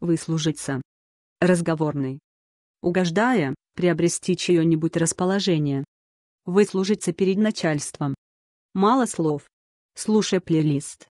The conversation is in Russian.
выслужиться. Разговорный. Угождая, приобрести чье-нибудь расположение. Выслужиться перед начальством. Мало слов. Слушай плейлист.